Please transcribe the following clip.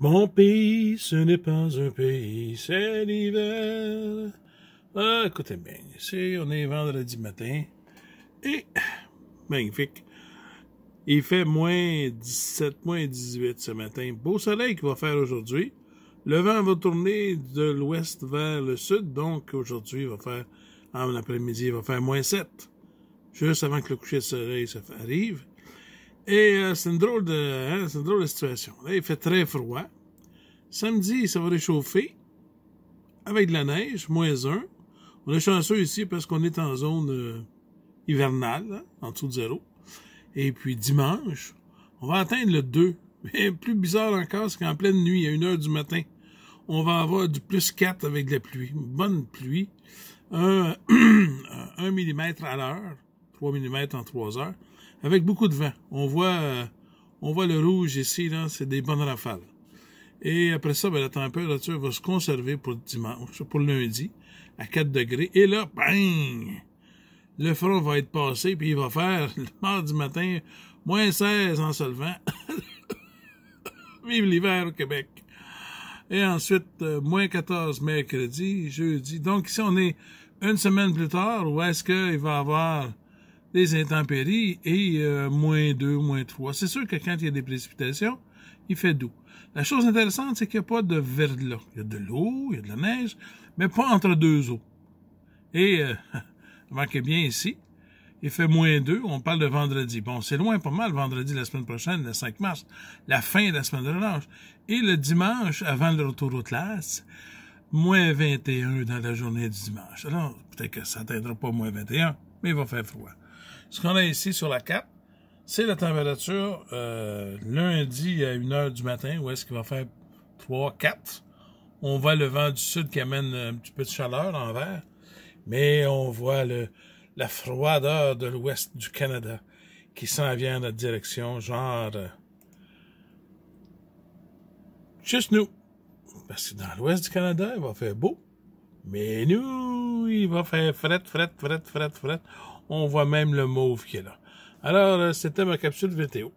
Mon pays, ce n'est pas un pays, c'est l'hiver. Ah, écoutez bien, ici, on est vendredi matin. Et, magnifique. Il fait moins 17, moins 18 ce matin. Beau soleil qu'il va faire aujourd'hui. Le vent va tourner de l'ouest vers le sud, donc aujourd'hui, il va faire, en après-midi, il va faire moins 7. Juste avant que le coucher de soleil arrive. Et euh, c'est une, drôle de, hein, une drôle de situation. Là, il fait très froid. Samedi, ça va réchauffer avec de la neige, moins un. On est chanceux ici parce qu'on est en zone euh, hivernale, hein, en dessous de zéro. Et puis dimanche, on va atteindre le 2. Mais plus bizarre encore, c'est qu'en pleine nuit, à 1h du matin, on va avoir du plus 4 avec de la pluie. bonne pluie. Un, 1 mm à l'heure. 3 mm en 3 heures, avec beaucoup de vent. On voit, euh, on voit le rouge ici, là, c'est des bonnes rafales. Et après ça, ben, la température va se conserver pour dimanche, pour lundi, à 4 degrés. Et là, bang! Le front va être passé, puis il va faire, le mardi matin, moins 16 en se levant. Vive l'hiver au Québec! Et ensuite, euh, moins 14 mercredi, jeudi. Donc si on est une semaine plus tard, où est-ce qu'il va y avoir des intempéries et euh, moins 2, moins 3. C'est sûr que quand il y a des précipitations, il fait doux. La chose intéressante, c'est qu'il n'y a pas de verglas. Il y a de l'eau, il y a de la neige, mais pas entre deux eaux. Et, euh, remarquez bien ici, il fait moins 2, on parle de vendredi. Bon, c'est loin pas mal, vendredi la semaine prochaine, le 5 mars, la fin de la semaine de relâche. Et le dimanche, avant le retour aux classes, moins 21 dans la journée du dimanche. Alors, peut-être que ça n'atteindra pas moins 21, mais il va faire froid. Ce qu'on a ici sur la carte, c'est la température euh, lundi à 1h du matin, où est-ce qu'il va faire 3, 4. On voit le vent du sud qui amène euh, un petit peu de chaleur en vert, mais on voit le, la froideur de l'ouest du Canada qui s'en vient dans notre direction, genre... Euh, juste nous. Parce que dans l'ouest du Canada, il va faire beau, mais nous, il va faire fret, fret, fret, fret, fret. On voit même le mauve qui est là. Alors, euh, c'était ma capsule vidéo.